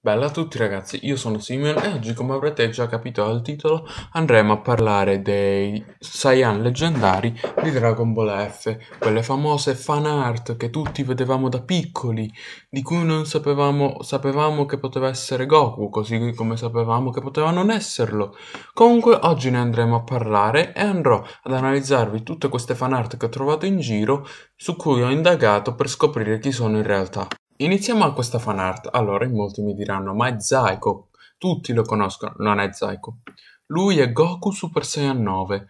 Bella a tutti ragazzi, io sono Simeon e oggi come avrete già capito dal titolo andremo a parlare dei Saiyan leggendari di Dragon Ball F, quelle famose fan art che tutti vedevamo da piccoli, di cui non sapevamo, sapevamo che poteva essere Goku, così come sapevamo che poteva non esserlo. Comunque oggi ne andremo a parlare e andrò ad analizzarvi tutte queste fan art che ho trovato in giro, su cui ho indagato per scoprire chi sono in realtà. Iniziamo a questa fan art. Allora, in molti mi diranno, ma è Zaiko. Tutti lo conoscono. Non è Zaiko. Lui è Goku Super Saiyan 9.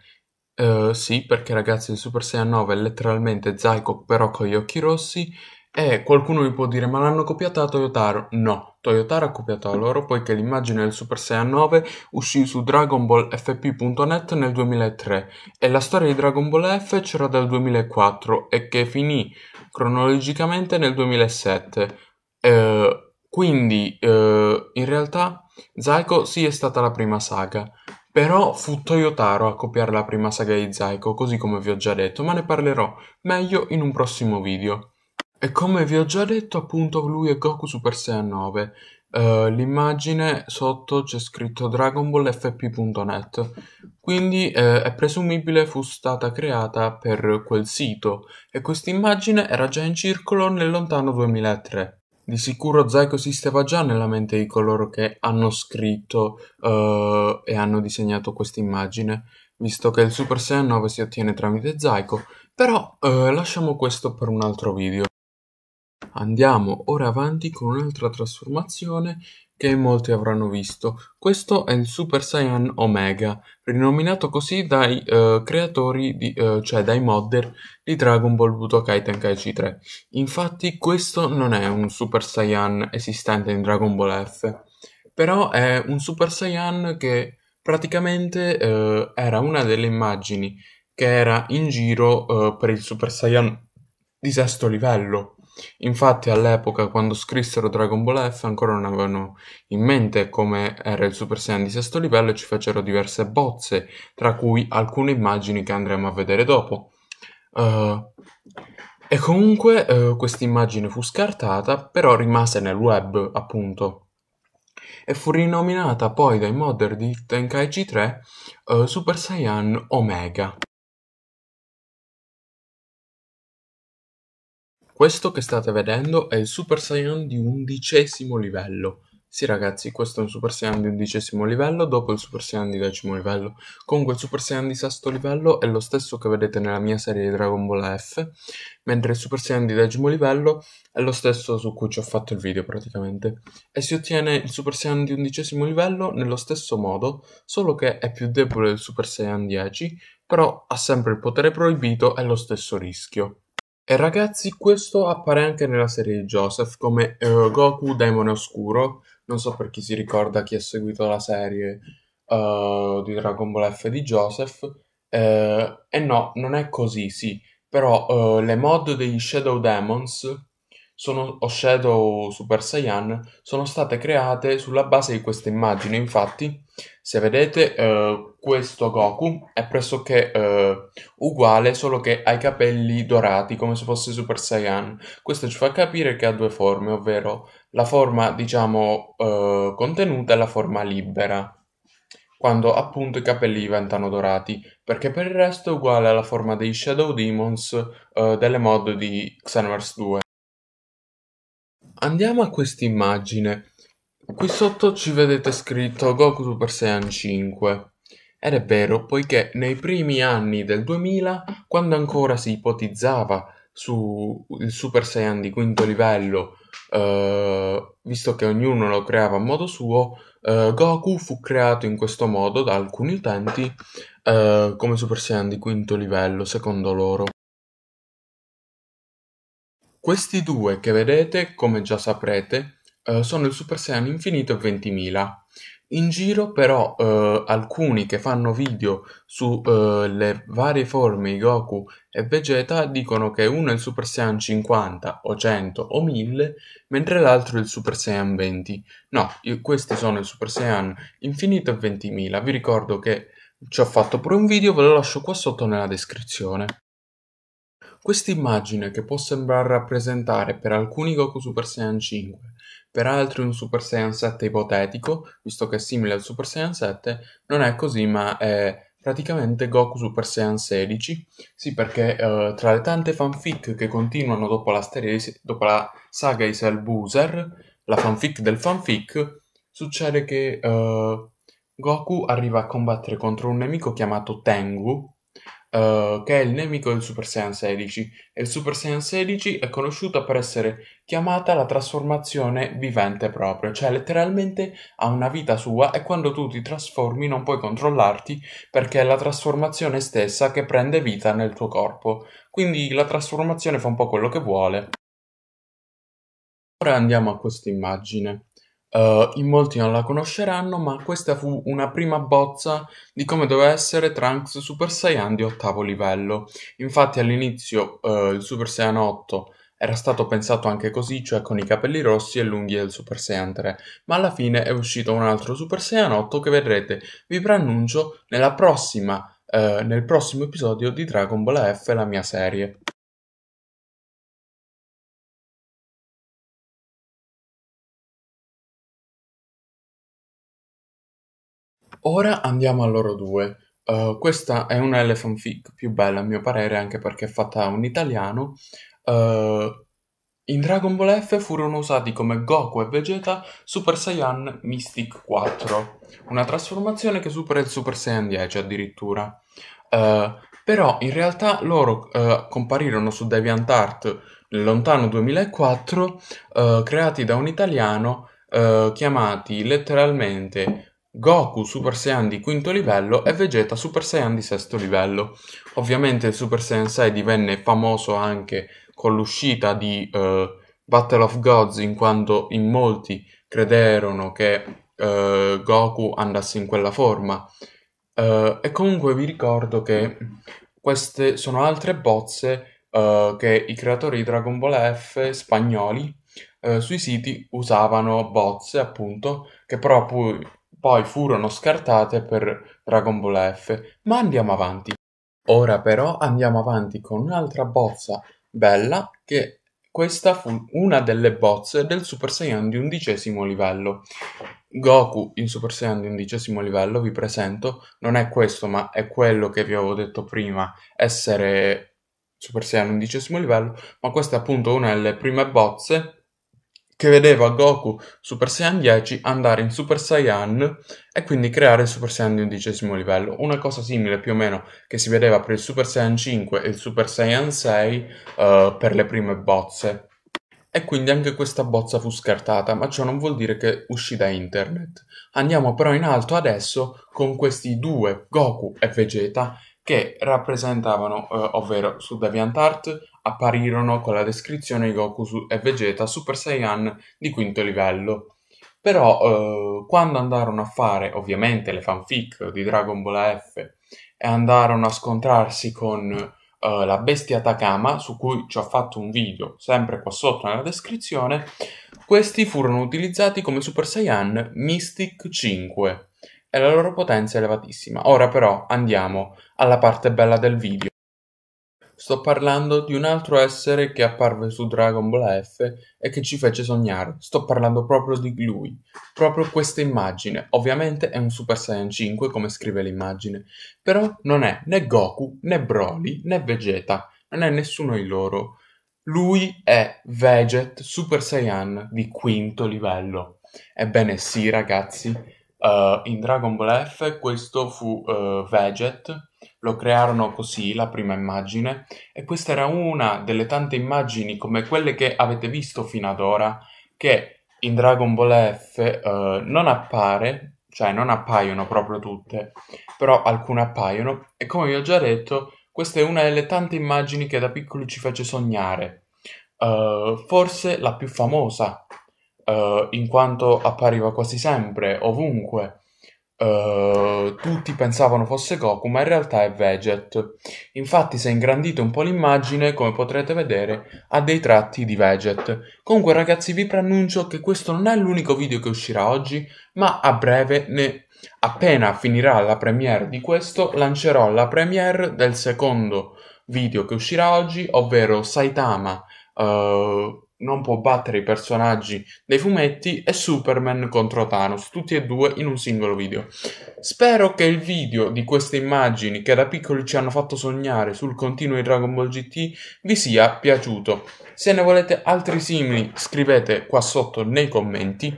Uh, eh, sì, perché ragazzi, il Super Saiyan 9 è letteralmente Zaiko, però con gli occhi rossi. E qualcuno mi può dire, ma l'hanno copiata a Toyotaro? No, Toyotaro ha copiato a loro poiché l'immagine del Super Saiyan 9 uscì su Dragon Ball FP.net nel 2003 e la storia di Dragon Ball F c'era dal 2004 e che finì cronologicamente nel 2007. Eh, quindi eh, in realtà Zaiko sì è stata la prima saga, però fu Toyotaro a copiare la prima saga di Zaiko, così come vi ho già detto, ma ne parlerò meglio in un prossimo video. E come vi ho già detto, appunto, lui è Goku Super Saiyan 9 eh, l'immagine sotto c'è scritto dragonballfp.net quindi eh, è presumibile fu stata creata per quel sito e questa immagine era già in circolo nel lontano 2003 di sicuro Zaiko esisteva già nella mente di coloro che hanno scritto eh, e hanno disegnato questa immagine visto che il Super Saiyan 9 si ottiene tramite Zaiko però eh, lasciamo questo per un altro video Andiamo ora avanti con un'altra trasformazione che molti avranno visto. Questo è il Super Saiyan Omega, rinominato così dai eh, creatori, di, eh, cioè dai modder di Dragon Ball Budokai Tenkaichi 3. Infatti questo non è un Super Saiyan esistente in Dragon Ball F, però è un Super Saiyan che praticamente eh, era una delle immagini che era in giro eh, per il Super Saiyan di sesto livello Infatti all'epoca quando scrissero Dragon Ball F ancora non avevano in mente come era il Super Saiyan di sesto livello e ci fecero diverse bozze, tra cui alcune immagini che andremo a vedere dopo. Uh, e comunque uh, questa immagine fu scartata, però rimase nel web, appunto e fu rinominata poi dai modder di Tenkaichi 3 uh, eh, Super Saiyan Omega. Questo che state vedendo è il Super Saiyan di undicesimo livello. Sì ragazzi, questo è un Super Saiyan di undicesimo livello dopo il Super Saiyan di decimo livello. Comunque il Super Saiyan di sesto livello è lo stesso che vedete nella mia serie di Dragon Ball F, mentre il Super Saiyan di decimo livello è lo stesso su cui ci ho fatto il video praticamente. E si ottiene il Super Saiyan di undicesimo livello nello stesso modo, solo che è più debole del Super Saiyan 10, però ha sempre il potere proibito e lo stesso rischio. E ragazzi questo appare anche nella serie di Joseph come uh, Goku Demone Oscuro, non so per chi si ricorda chi ha seguito la serie uh, di Dragon Ball F di Joseph, uh, e no, non è così, sì, però le mod degli Shadow Demons sono, o Shadow Super Saiyan sono state create sulla base di questa immagine. Infatti, se vedete, eh, questo Goku è pressoché eh, uguale, solo che ha i capelli dorati, come se fosse Super Saiyan. Questo ci fa capire che ha due forme, ovvero la forma, diciamo, eh, contenuta e la forma libera quando appunto i capelli diventano dorati, perché per il resto è uguale alla forma dei Shadow Demons eh, delle mod di Xenoverse 2. Andiamo a questa immagine. Qui sotto ci vedete scritto Goku Super Saiyan 5. Ed è vero, poiché nei primi anni del 2000, quando ancora si ipotizzava il Super Saiyan di quinto livello, eh, visto che ognuno lo creava a modo suo, eh, Goku fu creato in questo modo da alcuni utenti eh, come Super Saiyan di quinto livello, secondo loro. Questi due che vedete, come già saprete, eh, sono il Super Saiyan Infinito e 20.000. In giro però eh, alcuni che fanno video sulle eh, varie forme Goku e Vegeta dicono che uno è il Super Saiyan 50 o 100 o 1000 mentre l'altro è il Super Saiyan 20. No, io, questi sono il Super Saiyan Infinito e 20.000. Vi ricordo che ci ho fatto pure un video, ve lo lascio qua sotto nella descrizione questa immagine che può sembrare rappresentare per alcuni Goku Super Saiyan 5, per altri un Super Saiyan 7 ipotetico, visto che è simile al Super Saiyan 7, non è così ma è praticamente Goku Super Saiyan 16. Sì, perché eh, tra le tante fanfic che continuano dopo la, serie, dopo la saga di Cell Boozer, la fanfic del fanfic, succede che eh, Goku arriva a combattere contro un nemico chiamato Tengu, uh, che è il nemico del Super Saiyan 16 e il Super Saiyan 16 è conosciuto per essere chiamata la trasformazione vivente proprio, cioè letteralmente ha una vita sua e quando tu ti trasformi non puoi controllarti perché è la trasformazione stessa che prende vita nel tuo corpo, quindi la trasformazione fa un po' quello che vuole. Ora andiamo a questa immagine. Uh, in molti non la conosceranno, ma questa fu una prima bozza di come doveva essere Trunks Super Saiyan di ottavo livello. Infatti all'inizio uh, il Super Saiyan 8 era stato pensato anche così, cioè con i capelli rossi e lunghi del Super Saiyan 3, ma alla fine è uscito un altro Super Saiyan 8 che vedrete, vi preannuncio, nella prossima, uh, nel prossimo episodio di Dragon Ball F, la mia serie. Ora andiamo a loro due. Uh, questa è una elephant fic più bella a mio parere anche perché è fatta da un italiano. Uh, in Dragon Ball F furono usati come Goku e Vegeta Super Saiyan Mystic 4, una trasformazione che supera il Super Saiyan 10 addirittura. Uh, però in realtà loro uh, comparirono su DeviantArt nel lontano 2004, uh, creati da un italiano chiamati letteralmente Goku Super Saiyan di quinto livello e Vegeta Super Saiyan di sesto livello. Ovviamente il Super Saiyan 6 divenne famoso anche con l'uscita di uh, Battle of Gods in quanto in molti crederono che uh, Goku andasse in quella forma. Uh, e comunque vi ricordo che queste sono altre bozze che i creatori di Dragon Ball F spagnoli sui siti usavano bozze appunto che però poi poi furono scartate per Dragon Ball F, ma andiamo avanti. Ora però andiamo avanti con un'altra bozza bella che questa fu una delle bozze del Super Saiyan di undicesimo livello. Goku in Super Saiyan di undicesimo livello, vi presento, non è questo ma è quello che vi avevo detto prima, essere Super Saiyan undicesimo livello, ma questa è appunto una delle prime bozze che vedeva Goku Super Saiyan 10 andare in Super Saiyan e quindi creare il Super Saiyan di undicesimo livello. Una cosa simile più o meno che si vedeva per il Super Saiyan 5 e il Super Saiyan 6 uh, eh, per le prime bozze. E quindi anche questa bozza fu scartata, ma ciò non vuol dire che uscì da internet. Andiamo però in alto adesso con questi due, Goku e Vegeta, che rappresentavano, eh, ovvero su DeviantArt, Apparirono con la descrizione di Goku e Vegeta Super Saiyan di quinto livello. Però eh, quando andarono a fare ovviamente le fanfic di Dragon Ball F e andarono a scontrarsi con eh, la bestia Takama, su cui ci ho fatto un video sempre qua sotto nella descrizione, questi furono utilizzati come Super Saiyan Mystic 5 e la loro potenza è elevatissima. Ora però andiamo alla parte bella del video. Sto parlando di un altro essere che apparve su Dragon Ball F e che ci fece sognare. Sto parlando proprio di lui, proprio questa immagine. Ovviamente è un Super Saiyan 5 come scrive l'immagine, però non è né Goku, né Broly, né Vegeta, non è nessuno di loro. Lui è Veget Super Saiyan di quinto livello. Ebbene sì ragazzi, uh, in Dragon Ball F questo fu uh, eh, Veget lo crearono così la prima immagine e questa era una delle tante immagini come quelle che avete visto fino ad ora che in Dragon Ball F uh, non appare, cioè non appaiono proprio tutte, però alcune appaiono e come vi ho già detto questa è una delle tante immagini che da piccoli ci fece sognare, uh, forse la più famosa, uh, in quanto appariva quasi sempre, ovunque, eh, tutti pensavano fosse Goku, ma in realtà è Veget. Infatti, se ingrandite un po' l'immagine, come potrete vedere, ha dei tratti di Veget. Comunque, ragazzi, vi preannuncio che questo non è l'unico video che uscirà oggi, ma a breve ne. Appena finirà la premiere di questo, lancerò la premiere del secondo video che uscirà oggi, ovvero Saitama. Uh non può battere i personaggi dei fumetti e Superman contro Thanos, tutti e due in un singolo video. Spero che il video di queste immagini che da piccoli ci hanno fatto sognare sul continuo di Dragon Ball GT vi sia piaciuto. Se ne volete altri simili scrivete qua sotto nei commenti.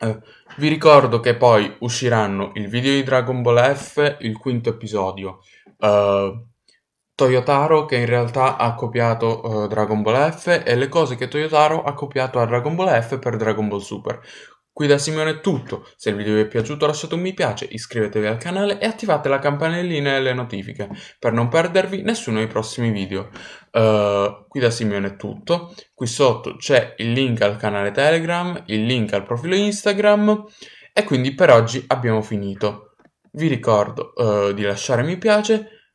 Eh, vi ricordo che poi usciranno il video di Dragon Ball F, il quinto episodio. Uh, Toyotaro che in realtà ha copiato uh, Dragon Ball F e le cose che Toyotaro ha copiato a Dragon Ball F per Dragon Ball Super. Qui da Simone è tutto, se il video vi è piaciuto lasciate un mi piace, iscrivetevi al canale e attivate la campanellina e le notifiche per non perdervi nessuno dei prossimi video. Uh, qui da Simone è tutto, qui sotto c'è il link al canale Telegram, il link al profilo Instagram e quindi per oggi abbiamo finito. Vi ricordo uh, di lasciare mi piace,